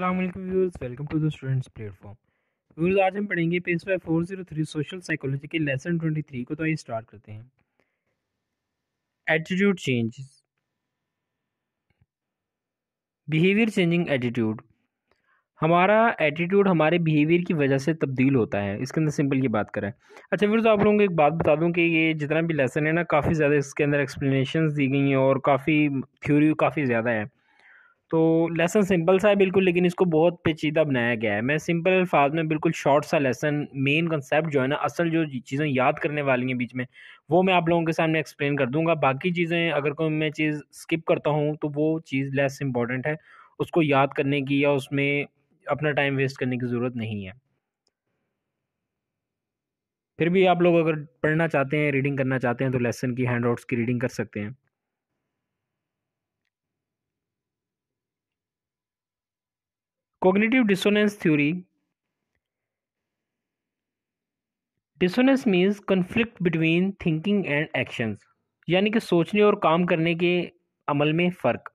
welcome to the students platform views आज हम पढ़ेंगे page five four zero three social psychology के lesson twenty three को तो आइए स्टार्ट करते हैं attitude changes behaviour changing attitude हमारा एटीट्यूड हमारे बिहेवियर की वजह से तब्दील होता है इसके अंदर सिंपल की बात करें अच्छा फिर तो आप लोगों को एक बात बता दूं कि ये जितना भी लेसन है ना काफ़ी ज़्यादा इसके अंदर एक्सप्लेनेशंस दी गई हैं और काफ़ी थ्योरी काफ़ी ज़्यादा है तो लेसन सिंपल सा है बिल्कुल लेकिन इसको बहुत पेचीदा बनाया गया है मैं सिंपल अल्फाज में बिल्कुल शॉर्ट सा लेसन मेन कंसेप्ट जो है ना असल जो चीज़ें याद करने वाली हैं बीच में वो मैं आप लोगों के सामने एक्सप्लेन कर दूंगा बाकी चीज़ें अगर कोई मैं चीज़ स्किप करता हूँ तो वो चीज़ लेस इम्पॉर्टेंट है उसको याद करने की या उसमें अपना टाइम वेस्ट करने की ज़रूरत नहीं है फिर भी आप लोग अगर पढ़ना चाहते हैं रीडिंग करना चाहते हैं तो लेसन की हैंड आउट्स की रीडिंग कर सकते हैं cognitive dissonance theory dissonance means conflict between thinking and actions यानी कि सोचने और काम करने के अमल में फ़र्क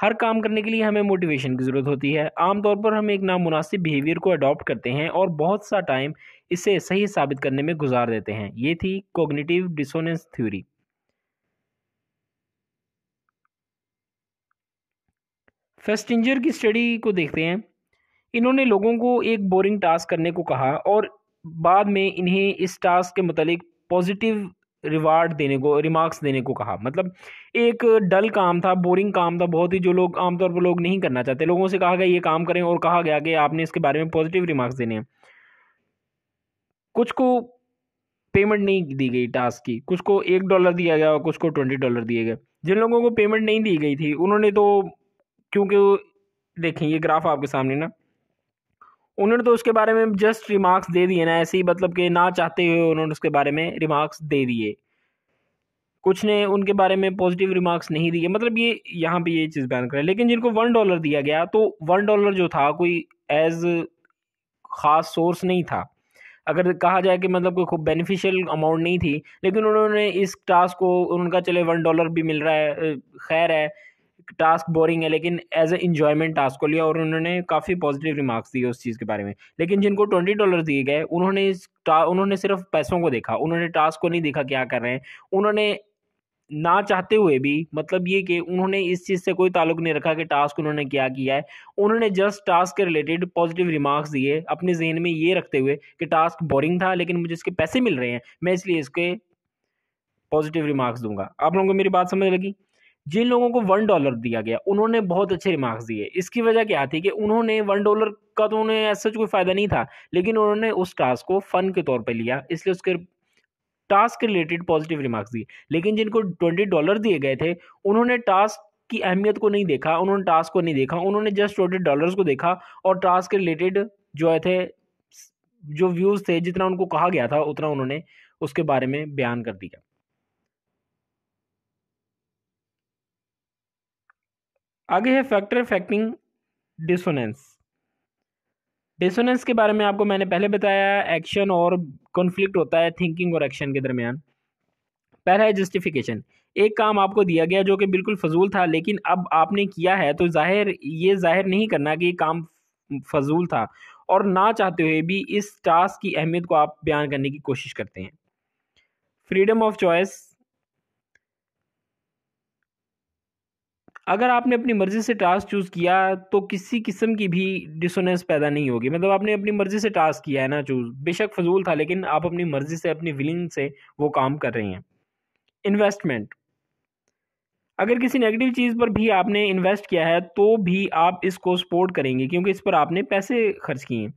हर काम करने के लिए हमें मोटिवेशन की ज़रूरत होती है आमतौर पर हम एक नामुनासिब बिहेवियर को अडॉप्ट करते हैं और बहुत सा टाइम इसे सही साबित करने में गुजार देते हैं ये थी कोग्निटिव डिसोनेंस थ्योरी फेस्टिंजर की स्टडी को देखते हैं इन्होंने लोगों को एक बोरिंग टास्क करने को कहा और बाद में इन्हें इस टास्क के मतलब पॉजिटिव रिवार्ड देने को रिमार्क्स देने को कहा मतलब एक डल काम था बोरिंग काम था बहुत ही जो लोग आमतौर पर लोग नहीं करना चाहते लोगों से कहा गया ये काम करें और कहा गया कि आपने इसके बारे में पॉजिटिव रिमार्क्स देने हैं कुछ को पेमेंट नहीं दी गई टास्क की कुछ को एक डॉलर दिया गया और कुछ को ट्वेंटी डॉलर दिए गए जिन लोगों को पेमेंट नहीं दी गई थी उन्होंने तो क्योंकि देखें ये ग्राफ आपके सामने ना उन्होंने तो उसके बारे में जस्ट रिमार्क्स दे दिए ना ऐसे ही मतलब कि ना चाहते हुए उन्होंने उसके बारे में रिमार्क्स दे दिए कुछ ने उनके बारे में पॉजिटिव रिमार्क्स नहीं दिए मतलब ये यहाँ पे ये चीज़ बैन करें लेकिन जिनको वन डॉलर दिया गया तो वन डॉलर जो था कोई एज ख़ास सोर्स नहीं था अगर कहा जाए कि मतलब कोई खूब बेनिफिशियल अमाउंट नहीं थी लेकिन उन्होंने इस टास्क को उनका चले वन डॉलर भी मिल रहा है खैर है टास्क बोरिंग है लेकिन एज ए इन्जॉयमेंट टास्क को लिया और उन्होंने काफ़ी पॉजिटिव रिमार्क्स दिए उस चीज़ के बारे में लेकिन जिनको ट्वेंटी डॉलर दिए गए उन्होंने इस उन्होंने सिर्फ पैसों को देखा उन्होंने टास्क को नहीं देखा क्या कर रहे हैं उन्होंने ना चाहते हुए भी मतलब ये कि उन्होंने इस चीज़ से कोई ताल्लुक नहीं रखा कि टास्क उन्होंने क्या किया है उन्होंने जस्ट टास्क के रिलेटेड पॉजिटिव रिमार्क्स दिए अपने जहन में ये रखते हुए कि टास्क बोरिंग था लेकिन मुझे इसके पैसे मिल रहे हैं मैं इसलिए इसके पॉजिटिव रिमार्क्स दूंगा आप लोगों को मेरी बात समझ लगी जिन लोगों को वन डॉलर दिया गया उन्होंने बहुत अच्छे रिमार्क्स दिए इसकी वजह क्या थी कि उन्होंने वन डॉलर का तो उन्हें ऐसा कोई फ़ायदा नहीं था लेकिन उन्होंने उस टास्क को फ़न के तौर पर लिया इसलिए उसके टास्क रिलेटेड पॉजिटिव रिमार्क्स दिए लेकिन जिनको ट्वेंटी डॉलर दिए गए थे उन्होंने टास्क की अहमियत को नहीं देखा उन्होंने टास्क को नहीं देखा उन्होंने जस्ट ट्वेंटी डॉलर्स को देखा और टास्क रिलेटेड जो है थे जो व्यूज़ थे जितना उनको कहा गया था उतना उन्होंने उसके बारे में बयान कर दिया आगे है फैक्टर फैक्टिंग डिसोनेंस डिसोनेंस के बारे में आपको मैंने पहले बताया एक्शन और कॉन्फ्लिक्ट होता है थिंकिंग और एक्शन के दरमियान पहला है जस्टिफिकेशन एक काम आपको दिया गया जो कि बिल्कुल फजूल था लेकिन अब आपने किया है तो जाहिर ये जाहिर नहीं करना कि ये काम फजूल था और ना चाहते हुए भी इस टास्क की अहमियत को आप बयान करने की कोशिश करते हैं फ्रीडम ऑफ चॉइस अगर आपने अपनी मर्ज़ी से टास्क चूज़ किया तो किसी किस्म की भी डिसोनेंस पैदा नहीं होगी मतलब आपने अपनी मर्ज़ी से टास्क किया है ना चूज़ बेशक फजूल था लेकिन आप अपनी मर्ज़ी से अपनी विलिंग से वो काम कर रहे हैं इन्वेस्टमेंट अगर किसी नेगेटिव चीज़ पर भी आपने इन्वेस्ट किया है तो भी आप इसको सपोर्ट करेंगे क्योंकि इस पर आपने पैसे खर्च किए हैं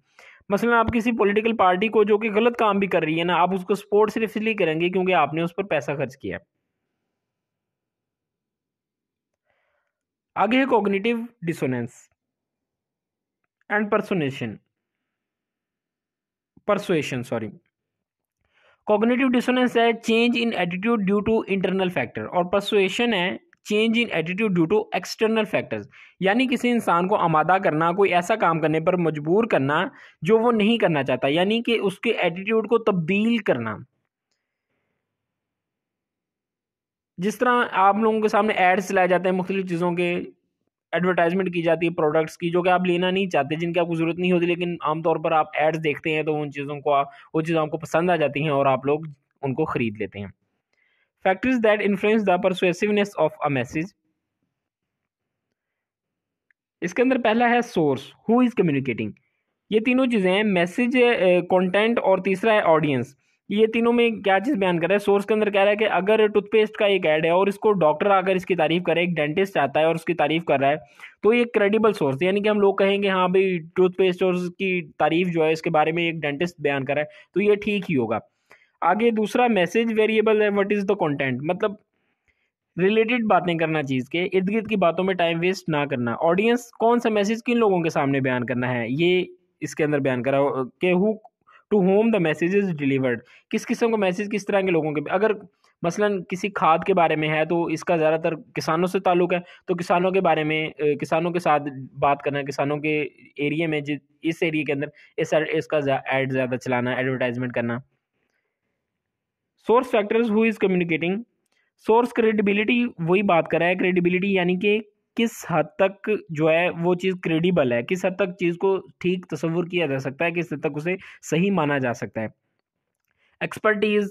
मसलन आप किसी पॉलिटिकल पार्टी को जो कि गलत काम भी कर रही है ना आप उसको सपोर्ट सिर्फ इसलिए करेंगे क्योंकि आपने उस पर पैसा खर्च किया है आगे है cognitive dissonance and personation persuasion sorry cognitive dissonance है change in attitude due to internal factor और परसुएशन है change in attitude due to external factors यानी किसी इंसान को आमादा करना कोई ऐसा काम करने पर मजबूर करना जो वो नहीं करना चाहता यानी कि उसके एटीट्यूड को तब्दील करना जिस तरह आप लोगों के सामने एड्स चलाए जाते हैं मुख्तलिफ चीज़ों के एडवर्टाइजमेंट की जाती है प्रोडक्ट्स की जो कि आप लेना नहीं चाहते जिनकी आपको ज़रूरत नहीं होती लेकिन आमतौर पर आप एड्स देखते हैं तो उन चीज़ों को आप वो चीज़ें आपको पसंद आ जाती हैं और आप लोग उनको ख़रीद लेते हैं factors that influence the persuasiveness of a message इसके अंदर पहला है सोर्स हु इज़ कम्युनिकेटिंग ये तीनों चीज़ें हैं मैसेज कंटेंट और तीसरा है ऑडियंस ये तीनों में क्या चीज़ बयान कर रहा है सोर्स के अंदर कह रहा है कि अगर टूथपेस्ट का एक ऐड है और इसको डॉक्टर आकर इसकी तारीफ करे एक डेंटिस्ट आता है और उसकी तारीफ कर रहा है तो ये क्रेडिबल सोर्स यानी कि हम लोग कहेंगे हाँ भाई टूथपेस्ट और उसकी तारीफ जो है इसके बारे में एक डेंटिस्ट बयान कर रहा है तो ये ठीक ही होगा आगे दूसरा मैसेज वेरिएबल है वट इज़ द कॉन्टेंट मतलब रिलेटेड बातें करना चीज़ के इर्द गिर्द की बातों में टाइम वेस्ट ना करना ऑडियंस कौन सा मैसेज किन लोगों के सामने बयान करना है ये इसके अंदर बयान करा कि who to whom the message is delivered किस किस्म का मैसेज किस तरह के लोगों के अगर मसलन किसी खाद के बारे में है तो इसका ज़्यादातर किसानों से ताल्लुक़ है तो किसानों के बारे में किसानों के साथ बात करना किसानों के एरिए में जिस इस एरिए के अंदर इस इसका एड ज़्यादा चलाना एडवर्टाइजमेंट करना source factors who is communicating source credibility वही बात कर रहा है क्रेडिबिलिटी यानी कि किस हद तक जो है वो चीज़ क्रेडिबल है किस हद तक चीज़ को ठीक तस्वुर किया जा सकता है किस हद तक उसे सही माना जा सकता है एक्सपर्टीज़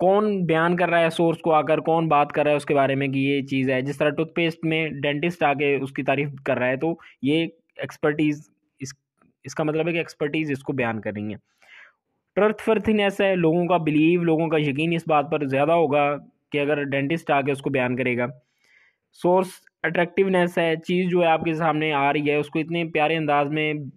कौन बयान कर रहा है सोर्स को आकर कौन बात कर रहा है उसके बारे में कि ये चीज़ है जिस तरह टूथपेस्ट में डेंटिस्ट आके उसकी तारीफ कर रहा है तो ये एक्सपर्टीज़ इस इसका मतलब है कि एक्सपर्टीज़ इसको बयान कर रही है ट्रथवर्थनेस है लोगों का बिलीव लोगों का यकीन इस बात पर ज़्यादा होगा कि अगर डेंटिस्ट आके उसको बयान करेगा सोर्स अट्रैक्टिवनेस है चीज़ जो है आपके सामने आ रही है उसको इतने प्यारे अंदाज में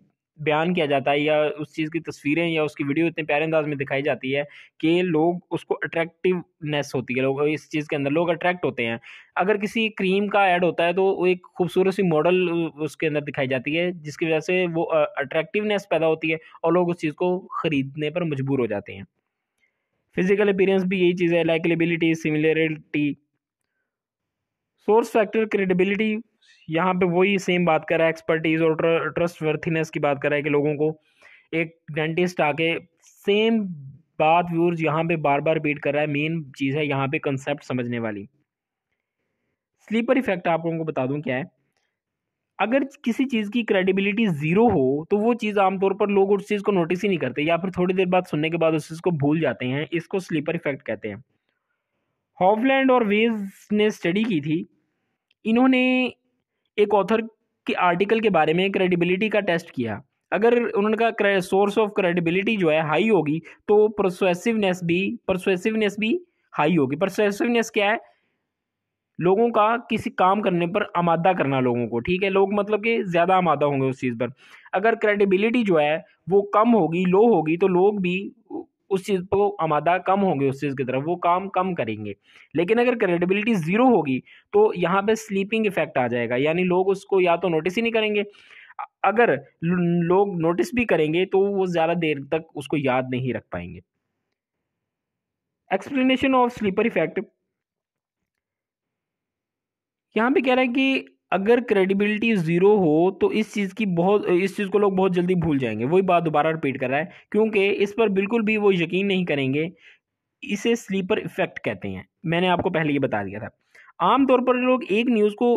बयान किया जाता है या उस चीज़ की तस्वीरें या उसकी वीडियो इतने प्यारे अंदाज में दिखाई जाती है कि लोग उसको अट्रैक्टिवनेस होती है लोग इस चीज़ के अंदर लोग अट्रैक्ट होते हैं अगर किसी क्रीम का ऐड होता है तो एक खूबसूरत सी मॉडल उसके अंदर दिखाई जाती है जिसकी वजह से वो अट्रैक्टिवनेस पैदा होती है और लोग उस चीज़ को ख़रीदने पर मजबूर हो जाते हैं फिजिकल अपीरेंस भी यही चीज़ है likeability similarity source factor credibility यहाँ पे वही सेम बात कर रहा है एक्सपर्टीज़ और ट्रस्ट वर्थीनेस की बात कर रहा है कि लोगों को एक डेंटिस्ट आके सेम बात व्यूर्स यहाँ पे बार बार रिपीट कर रहा है मेन चीज़ है यहाँ पे कंसेप्ट समझने वाली स्लीपर इफेक्ट आप लोगों को बता दूँ क्या है अगर किसी चीज़ की क्रेडिबिलिटी ज़ीरो हो तो वो चीज़ आमतौर पर लोग उस चीज़ को नोटिस ही नहीं करते या फिर थोड़ी देर बाद सुनने के बाद उस चीज़ को भूल जाते हैं इसको स्लीपर इफेक्ट कहते हैं हॉवलैंड और वेज ने स्टडी की थी इन्होंने एक ऑथर के आर्टिकल के बारे में क्रेडिबिलिटी का टेस्ट किया अगर उन्होंने का सोर्स ऑफ क्रेडिबिलिटी जो है हाई होगी तो प्रोसेसिवनेस भी प्रोसेसिवनेस भी हाई होगी प्रोसेसिवनेस क्या है लोगों का किसी काम करने पर आमादा करना लोगों को ठीक है लोग मतलब कि ज़्यादा आमादा होंगे उस चीज़ पर अगर क्रेडिबिलिटी जो है वो कम होगी लो होगी तो लोग भी उस चीज़ को आमादा कम होंगे उस चीज़ की तरफ वो काम कम करेंगे लेकिन अगर क्रेडिबिलिटी ज़ीरो होगी तो यहाँ पे स्लीपिंग इफेक्ट आ जाएगा यानी लोग उसको या तो नोटिस ही नहीं करेंगे अगर लोग नोटिस भी करेंगे तो वो ज़्यादा देर तक उसको याद नहीं रख पाएंगे एक्सप्लेनेशन ऑफ स्लीपर इफेक्ट यहाँ पे कह रहा है कि अगर क्रेडिबिलिटी ज़ीरो हो तो इस चीज़ की बहुत इस चीज़ को लोग बहुत जल्दी भूल जाएंगे वही बात दोबारा रिपीट कर रहा है क्योंकि इस पर बिल्कुल भी वो यकीन नहीं करेंगे इसे स्लीपर इफेक्ट कहते हैं मैंने आपको पहले ये बता दिया था आमतौर पर लोग एक न्यूज़ को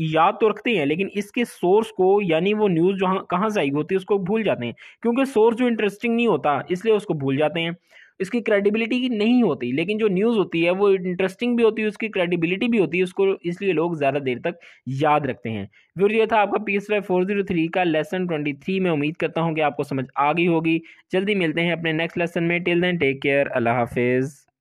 याद तो रखते हैं लेकिन इसके सोर्स को यानी वो न्यूज़ जहाँ कहाँ से आई होती है उसको भूल जाते हैं क्योंकि सोर्स जो इंटरेस्टिंग नहीं होता इसलिए उसको भूल जाते हैं इसकी क्रेडिबिलिटी की नहीं होती लेकिन जो न्यूज़ होती है वो इंटरेस्टिंग भी होती है उसकी क्रेडिबिलिटी भी होती है उसको इसलिए लोग ज़्यादा देर तक याद रखते हैं फिर ये था आपका P S Y four zero three का लेसन ट्वेंटी थ्री में उम्मीद करता हूँ कि आपको समझ आ गई होगी जल्दी मिलते हैं अपने नेक्स्ट लेसन में टिल देन टेक केयर अल्लाह हाफिज़